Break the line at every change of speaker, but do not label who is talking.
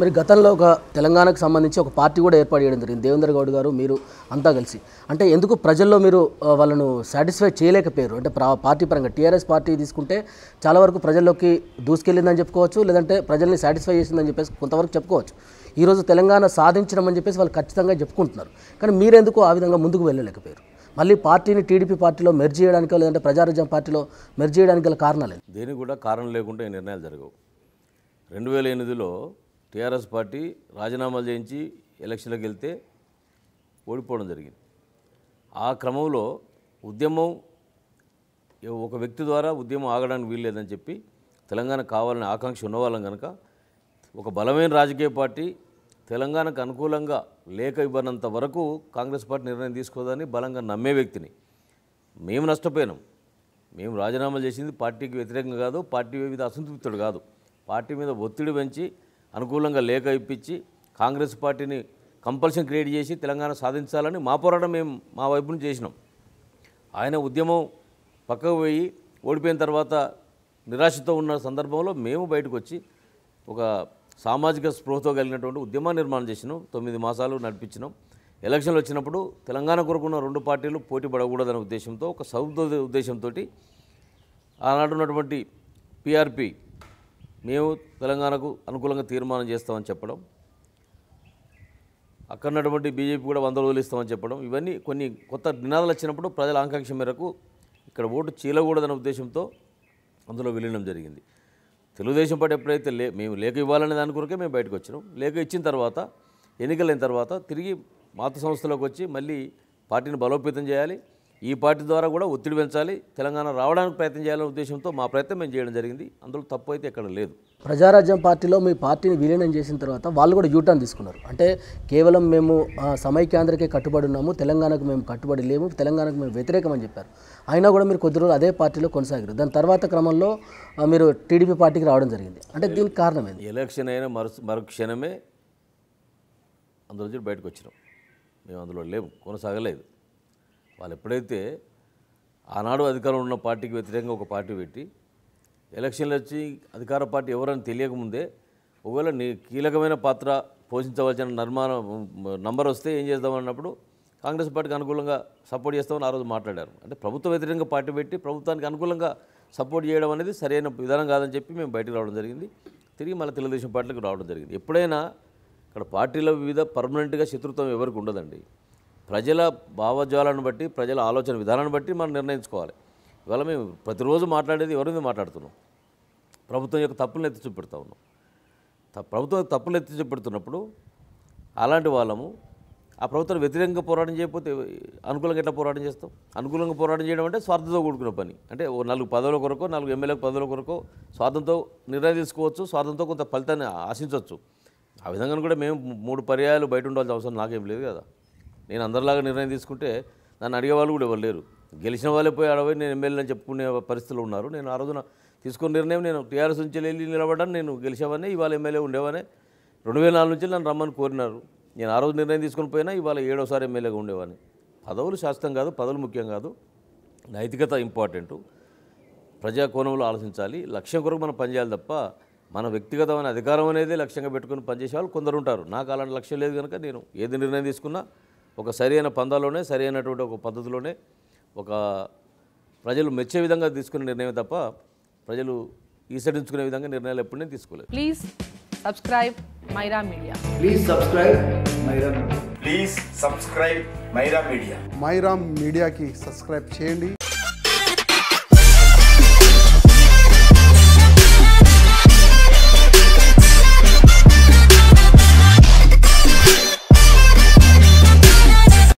మరి గతంలో ఒక తెలంగాణకు సంబంధించి ఒక పార్టీ కూడా ఏర్పాటు చేయడం జరిగింది దేవేంద్ర గౌడ్ గారు మీరు అంతా కలిసి అంటే ఎందుకు ప్రజల్లో మీరు వాళ్ళను సాటిస్ఫై చేయలేకపోయారు అంటే పార్టీ పరంగా టీఆర్ఎస్ పార్టీ తీసుకుంటే చాలా వరకు ప్రజల్లోకి దూసుకెళ్ళిందని చెప్పుకోవచ్చు లేదంటే ప్రజల్ని సాటిస్ఫై చేసిందని చెప్పేసి కొంతవరకు చెప్పుకోవచ్చు ఈరోజు తెలంగాణ సాధించడం అని చెప్పేసి వాళ్ళు ఖచ్చితంగా చెప్పుకుంటున్నారు కానీ మీరెందుకు ఆ విధంగా ముందుకు వెళ్ళలేకపోయారు మళ్ళీ పార్టీని టీడీపీ పార్టీలో మెర్జ్ చేయడానికి లేదంటే ప్రజారాజ్యం పార్టీలో మెర్జ్ చేయడానికి కారణాలు
దేనికి కూడా కారణం లేకుండా ఈ నిర్ణయాలు జరగవు రెండు వేల ఎనిమిదిలో టీఆర్ఎస్ పార్టీ రాజీనామాలు చేయించి ఎలక్షన్లకు వెళ్తే ఓడిపోవడం జరిగింది ఆ క్రమంలో ఉద్యమం ఒక వ్యక్తి ద్వారా ఉద్యమం ఆగడానికి వీల్లేదని చెప్పి తెలంగాణ కావాలనే ఆకాంక్ష ఉన్నవాళ్ళం కనుక ఒక బలమైన రాజకీయ పార్టీ తెలంగాణకు అనుకూలంగా లేఖ ఇవ్వనంత వరకు కాంగ్రెస్ పార్టీ నిర్ణయం తీసుకోదని బలంగా నమ్మే వ్యక్తిని మేము నష్టపోయినాం మేము రాజీనామాలు చేసింది పార్టీకి వ్యతిరేకంగా కాదు పార్టీ మీద అసంతృప్తుడు కాదు పార్టీ మీద ఒత్తిడి పెంచి అనుకూలంగా లేఖ ఇప్పించి కాంగ్రెస్ పార్టీని కంపల్షన్ క్రియేట్ చేసి తెలంగాణ సాధించాలని మా పోరాటం మేము మా వైపు నుంచి చేసినాం ఆయన ఉద్యమం పక్కకు పోయి ఓడిపోయిన తర్వాత నిరాశతో ఉన్న సందర్భంలో మేము బయటకు వచ్చి ఒక సామాజిక స్పృహతో కలిగినటువంటి ఉద్యమం నిర్మాణం చేసినాం తొమ్మిది మాసాలు నడిపించినాం ఎలక్షన్లు వచ్చినప్పుడు తెలంగాణ కొరకున్న రెండు పార్టీలు పోటీ పడకూడదనే ఉద్దేశంతో ఒక సౌద ఉద్దేశంతో ఆనాడున్నటువంటి పిఆర్పి మేము తెలంగాణకు అనుకూలంగా తీర్మానం చేస్తామని చెప్పడం అక్కడ ఉన్నటువంటి బీజేపీ కూడా వందలు వదిలిస్తామని చెప్పడం ఇవన్నీ కొన్ని కొత్త నినాదాలు వచ్చినప్పుడు ప్రజల ఆకాంక్ష మేరకు ఇక్కడ ఓటు చీలకూడదనే ఉద్దేశంతో అందులో విలీనం జరిగింది తెలుగుదేశం పార్టీ ఎప్పుడైతే లే మేము లేఖ ఇవ్వాలనే దాని కొరకే మేము బయటకు వచ్చినాం లేఖ ఇచ్చిన తర్వాత ఎన్నికలైన తర్వాత తిరిగి మాతృ సంస్థలోకి వచ్చి మళ్ళీ పార్టీని బలోపేతం చేయాలి ఈ పార్టీ ద్వారా కూడా ఒత్తిడి పెంచాలి తెలంగాణ రావడానికి ప్రయత్నం చేయాలనే ఉద్దేశంతో మా ప్రయత్నం మేము చేయడం జరిగింది అందులో తప్పు అయితే ఎక్కడ లేదు
ప్రజారాజ్యం పార్టీలో మీ పార్టీని విలీనం చేసిన తర్వాత వాళ్ళు కూడా యూటర్న్ తీసుకున్నారు అంటే కేవలం మేము సమైక్యాంధ్రకే కట్టుబడి ఉన్నాము తెలంగాణకు మేము కట్టుబడి లేము తెలంగాణకు మేము వ్యతిరేకం అని చెప్పారు అయినా కూడా మీరు కొద్ది రోజులు అదే పార్టీలో కొనసాగారు దాని తర్వాత క్రమంలో మీరు టీడీపీ పార్టీకి రావడం జరిగింది అంటే దీనికి కారణం ఏంది
ఎలక్షన్ అయిన మరు మరుక్షణమే అందులో బయటకు వచ్చినాం మేము అందులో లేము కొనసాగలేదు వాళ్ళు ఎప్పుడైతే ఆనాడు అధికారం ఉన్న పార్టీకి వ్యతిరేకంగా ఒక పార్టీ పెట్టి ఎలక్షన్లు వచ్చి అధికార పార్టీ ఎవరని తెలియకముందే ఒకవేళ నీ కీలకమైన పాత్ర పోషించవలసిన నిర్మాణ నంబర్ వస్తే ఏం చేద్దామన్నప్పుడు కాంగ్రెస్ పార్టీకి అనుకూలంగా సపోర్ట్ చేస్తామని ఆ రోజు మాట్లాడారు అంటే ప్రభుత్వ వ్యతిరేకంగా పార్టీ పెట్టి ప్రభుత్వానికి అనుకూలంగా సపోర్ట్ చేయడం అనేది సరైన విధానం కాదని చెప్పి మేము బయటకు రావడం జరిగింది తిరిగి మళ్ళీ తెలుగుదేశం పార్టీలకు రావడం జరిగింది ఎప్పుడైనా ఇక్కడ పార్టీలో వివిధ పర్మనెంట్గా శత్రుత్వం ఎవరికి ఉండదండి ప్రజల భావజాలను బట్టి ప్రజల ఆలోచన విధానాన్ని బట్టి మనం నిర్ణయించుకోవాలి ఇవాళ మేము ప్రతిరోజు మాట్లాడేది ఎవరి మీద మాట్లాడుతున్నాం ప్రభుత్వం యొక్క తప్పులను ఎత్తి చూపెడతా ఉన్నాం ప్రభుత్వం తప్పులు ఎత్తి చూపెడుతున్నప్పుడు అలాంటి వాళ్ళము ఆ ప్రభుత్వం వ్యతిరేకంగా పోరాటం చేయకపోతే అనుకూలంగా ఎట్లా పోరాటం చేస్తాం అనుకూలంగా పోరాటం చేయడం అంటే స్వార్థంతో కూడుకున్న పని అంటే ఓ నాలుగు పదవుల కొరకు నాలుగు ఎమ్మెల్యే పదవుల కొరకు స్వార్థంతో నిర్ణయం తీసుకోవచ్చు స్వార్థంతో కొంత ఫలితాన్ని ఆశించవచ్చు ఆ విధంగా కూడా మేము మూడు పర్యాయాలు బయట ఉండాల్సిన అవసరం నాకేం లేదు కదా నేను అందరిలాగా నిర్ణయం తీసుకుంటే నన్ను అడిగేవాళ్ళు కూడా ఎవరు లేరు గెలిచిన వాళ్ళే పోయి అడవి నేను ఎమ్మెల్యే అని చెప్పుకునే పరిస్థితులు ఉన్నారు నేను ఆ రోజున తీసుకున్న నిర్ణయం నేను టీఆర్ఎస్ నుంచి వెళ్ళి నిలబడ్డాను నేను గెలిచేవాన్ని ఇవాళ ఎమ్మెల్యే ఉండేవానే రెండు వేల నాలుగు నుంచి నన్ను రమ్మని కోరినారు నేను ఆ రోజు నిర్ణయం తీసుకుని పోయినా ఇవాళ ఏడోసారి ఎమ్మెల్యేగా ఉండేవాని పదవులు శాస్త్రం కాదు పదవులు ముఖ్యం కాదు నైతికత ఇంపార్టెంటు ప్రజా కోణంలో ఆలోచించాలి లక్ష్యం కొరకు మనం పనిచేయాలి తప్ప మన వ్యక్తిగతమైన అధికారం అనేది లక్ష్యంగా పెట్టుకుని పనిచేసే వాళ్ళు కొందరు ఉంటారు నాకు అలాంటి లక్ష్యం లేదు కనుక నేను ఏది నిర్ణయం తీసుకున్నా ఒక సరైన పందాలోనే సరైనటువంటి ఒక పద్ధతిలోనే ఒక ప్రజలు మెచ్చే విధంగా తీసుకునే నిర్ణయం తప్ప ప్రజలు ఈసరించుకునే విధంగా నిర్ణయాలు ఎప్పుడైనా తీసుకోలేదు
please subscribe Myra Media please subscribe
Myra please
subscribe Myra Media Myra మీడియాకి సబ్స్క్రైబ్ చేయండి